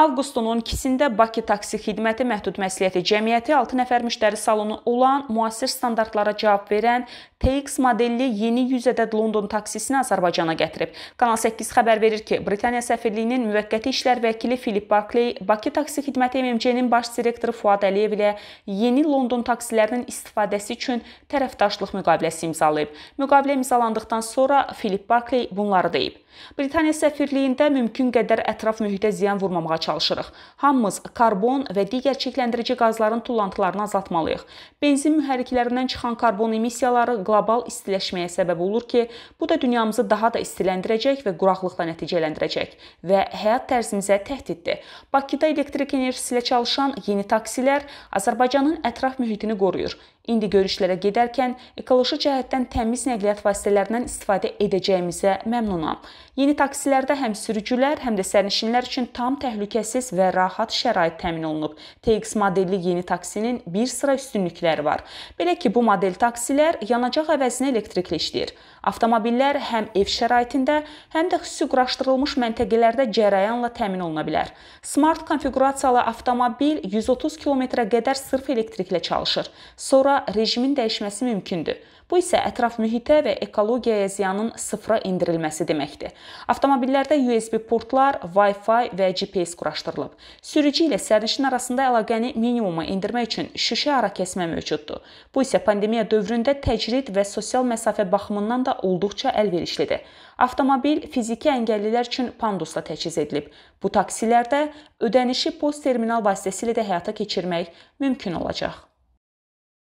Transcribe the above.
Avqustun 12-də Bakı Taksi Xidməti Məhdud Məsuliyyəti Cəmiyyəti 6 nəfər müştəri salonu olan, müasir standartlara cavab verən TX modelli yeni 100 ədəd London taksisini Azərbaycana gətirib. Kanal 8 xəbər verir ki, Britaniya səfirliyinin müvəqqəti işlər vəkili Philip Barclay Bakı Taksi Xidməti MMC-nin baş direktoru Fuad Əliyev ilə yeni London taksilərinin istifadəsi üçün tərəfdaşlıq müqaviləsi imzalayıb. Müqavilə imzalandıqdan sonra Philip Barclay bunları deyib. Britaniya səfirliyində mümkün qədər ətraf mühitə ziyan vurmamağa çalışırıq. Hamımız karbon və digər çirkləndirici qazların tullantılarını azaltmalıyıq. Benzin mühərriklərindən çıxan karbon emissiyaları qlobal istiləşməyə səbəb olur ki, bu da dünyamızı daha da istiləndirəcək və quraqlıqla nəticələndirəcək və həyat tərzimizə təhdiddir. Bakıda elektrik enerjisi ilə çalışan yeni taksilər Azərbaycanın ətraf mühitini qoruyur. İndi görüşlərə gedərkən ekoloji cəhətdən təmiz nəqliyyat vasitələrindən istifadə edəcəyimizə məmnunam. Yeni taksilərdə həm sürücülər, həm də sərnişinlər üçün tam təhlükəsiz və rahat şərait təmin olunub. TX modelli yeni taksinin bir sıra üstünlükləri var. Belə ki, bu model taksilər yanacaq əvəzinə elektriklə işləyir. Avtomobillər həm ev şəraitində, həm də xüsusi quraşdırılmış məntəqələrdə cərəyanla təmin oluna bilər. Smart konfiqurasiyalı avtomobil 130 kilometrə qədər sırf elektriklə çalışır. Sonra sonra rejimin dəyişməsi mümkündür. Bu isə ətraf mühitə və ekologiyaya ziyanın sıfıra endirilməsi deməkdir. Avtomobillərdə USB portlar, Wi-Fi və GPS quraşdırılıb. Sürücü ilə sərnişin arasında əlaqəni minimuma endirmək üçün şüşə arakəsmə mövcuddur. Bu isə pandemiya dövründə təcrid və sosial məsafə baxımından da olduqca əlverişlidir. Avtomobil fiziki əngəllilər üçün pandusla təchiz edilib. Bu taksilərdə ödənişi post terminal vasitəsilə də həyata keçirmək mümkün olacaq.